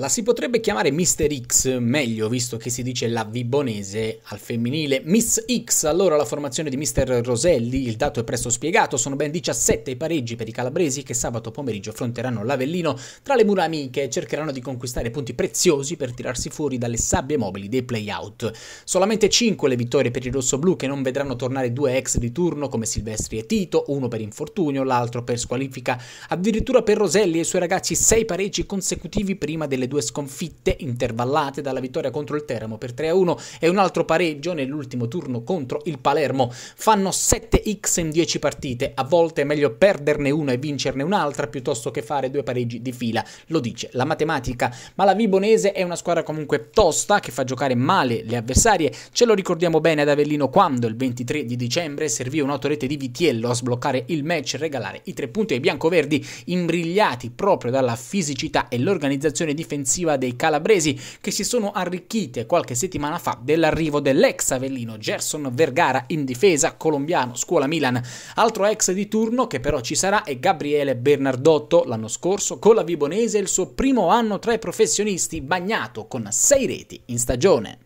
La si potrebbe chiamare Mister X, meglio visto che si dice la Vibonese al femminile. Miss X, allora la formazione di Mister Roselli, il dato è presto spiegato, sono ben 17 i pareggi per i calabresi che sabato pomeriggio affronteranno l'Avellino tra le mura amiche e cercheranno di conquistare punti preziosi per tirarsi fuori dalle sabbie mobili dei playout. Solamente 5 le vittorie per i rossoblù che non vedranno tornare due ex di turno come Silvestri e Tito, uno per infortunio, l'altro per squalifica, addirittura per Roselli e i suoi ragazzi 6 pareggi consecutivi prima delle due sconfitte intervallate dalla vittoria contro il Teramo per 3-1 e un altro pareggio nell'ultimo turno contro il Palermo. Fanno 7x in 10 partite, a volte è meglio perderne una e vincerne un'altra piuttosto che fare due pareggi di fila, lo dice la matematica. Ma la Vibonese è una squadra comunque tosta che fa giocare male le avversarie, ce lo ricordiamo bene ad Avellino quando il 23 di dicembre servì un'autorete di Vitiello a sbloccare il match e regalare i tre punti ai biancoverdi, imbrigliati proprio dalla fisicità e l'organizzazione difensiva difensiva dei calabresi che si sono arricchite qualche settimana fa dell'arrivo dell'ex avellino Gerson Vergara in difesa colombiano scuola Milan. Altro ex di turno che però ci sarà è Gabriele Bernardotto l'anno scorso con la Vibonese il suo primo anno tra i professionisti bagnato con sei reti in stagione.